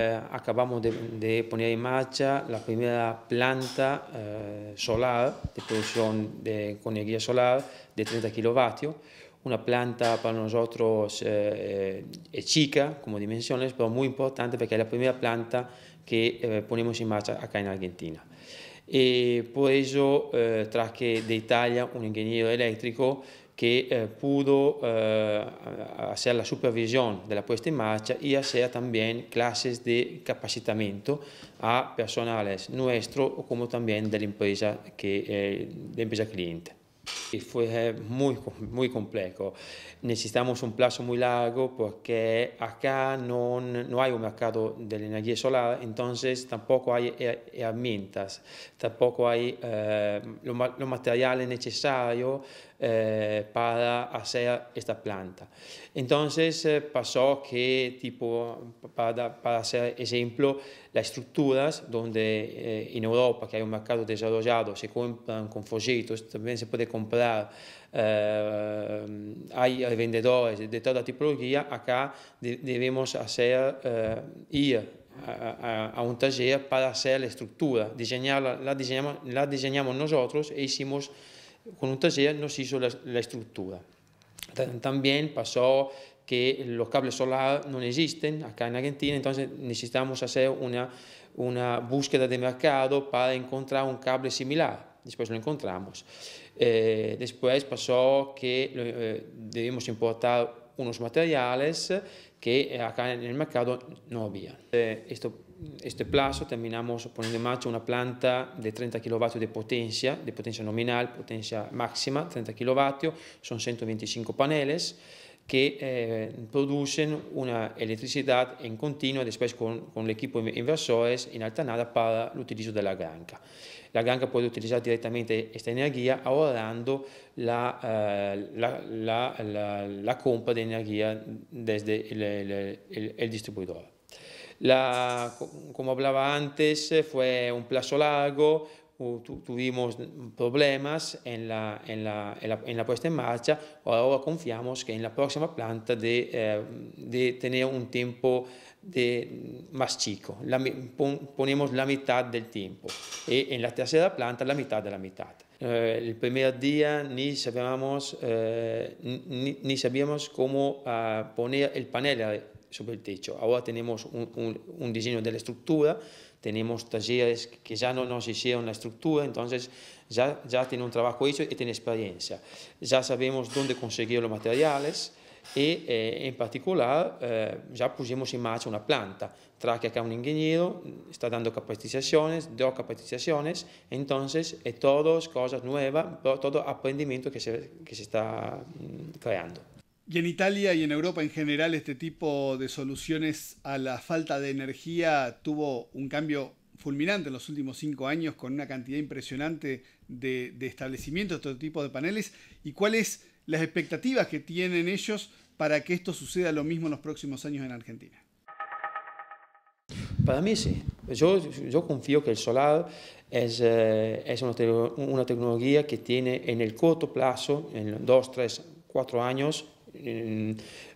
Eh, acabamos de, poner en marcha la primera planta eh, solar de producción de, con energía solar de 30 kilovatios. Una planta para nosotros eh, es chica como dimensiones, pero muy importante porque es la primera planta que ponemos en marcha acá en Argentina. por eso traje de Italia un ingeniero eléctrico que eh, pudo eh, hacer la supervisión de la puesta en marcha y hacer también clases de capacitamiento a personales nuestro como también de la empresa, que, eh, de empresa cliente. Y fue muy, muy complejo. Necesitamos un plazo muy largo porque acá no, hay un mercado de energía solar, entonces tampoco hay herramientas, tampoco hay los lo materiales necesarios eh, para hacer esta planta. Entonces eh, pasó que, tipo, para, hacer ejemplo, las estructuras donde eh, en Europa, que hay un mercado desarrollado, se compran con folletos, también se puede comprar hay vendedores de toda tipología, acá debemos hacer, ir a, un taller para hacer la estructura. diseñamos, la diseñamos nosotros e hicimos con un no se hizo la, estructura. También pasó que los cables solares no existen acá en Argentina, entonces necesitamos hacer una, una búsqueda de mercado para encontrar un cable similar. Después lo encontramos. Eh, después pasó que eh, debimos importar unos materiales que acá en el mercado no había. Eh, este plazo terminamos poniendo en marcha una planta de 30 kW de potencia, de potencia nominal, potencia máxima, 30 kW, son 125 paneles que eh, producen una electricidad en continuo después con, con el equipo inversores en alternada para el de la granja. La granja puede utilizar directamente esta energía ahorrando eh, la, la, la, la compra de energía desde el, el distribuidor. La, como hablaba antes, eh, fue un plazo largo, tuvimos problemas en la, en, la, en, la, puesta en marcha, ahora confiamos que en la próxima planta de, eh, de tener un tiempo de, mm, más chico, ponemos la mitad del tiempo y en la tercera planta la mitad de la mitad. Eh, el primer día ni sabíamos, ni, sabíamos cómo ah, poner el panel sobre el techo. Ahora tenemos un, un, diseño de la estructura, tenemos talleres que ya no nos hicieron la estructura, entonces ya, ya tiene un trabajo hecho y tiene experiencia. Ya sabemos dónde conseguir los materiales y eh, en particular eh, ya pusimos en marcha una planta. que acá un ingeniero, está dando capacitaciones, dos capacitaciones, entonces es eh, todo cosas nuevas, todo aprendimiento que se, que se está mm, creando. Y en Italia y en Europa en general este tipo de soluciones a la falta de energía tuvo un cambio fulminante en los últimos cinco años con una cantidad impresionante de, establecimientos de este tipo de paneles y cuáles las expectativas que tienen ellos para que esto suceda lo mismo en los próximos años en Argentina. Para mí sí. Yo, confío que el solar es, eh, una, tecnología que tiene en el corto plazo, en dos, tres, cuatro años, Ehm,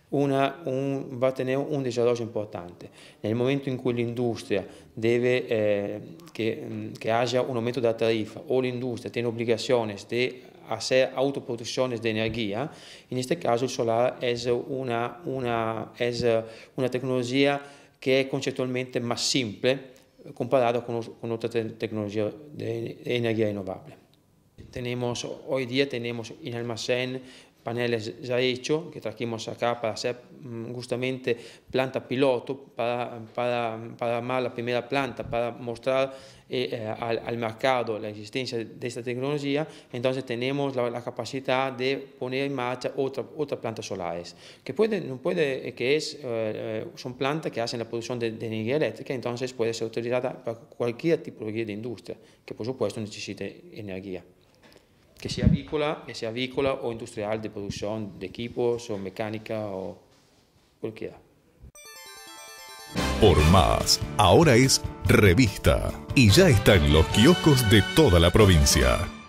una, un, va a tenere un disadagio importante. Nel momento in cui l'industria deve, eh, che, mm, che un aumento della tariffa o l'industria tiene obbligazioni di hacer autoproducciones de energía, en este caso il solare è una, una, es una tecnología que es conceptualmente más simple comparada con, con otras tecnologías de energía renovable. Tenemos, hoy día tenemos en almacén paneles ya hechos que trajimos acá para hacer mm, justamente planta piloto, para, para, armar la primera planta, para mostrar eh, eh, al, mercado la existencia de esta tecnología, entonces tenemos la, capacidad de poner en marcha otras plantas solares, que, puede, puede, eh, que es, son plantas que hacen la producción de, de, energía eléctrica, entonces puede ser utilizada para cualquier tipo de industria que por supuesto necesite energía que sea avícola, que sea avícola o industrial de producción de equipos o mecánica o cualquiera. Por más, ahora es revista y ya está en los kioscos de toda la provincia.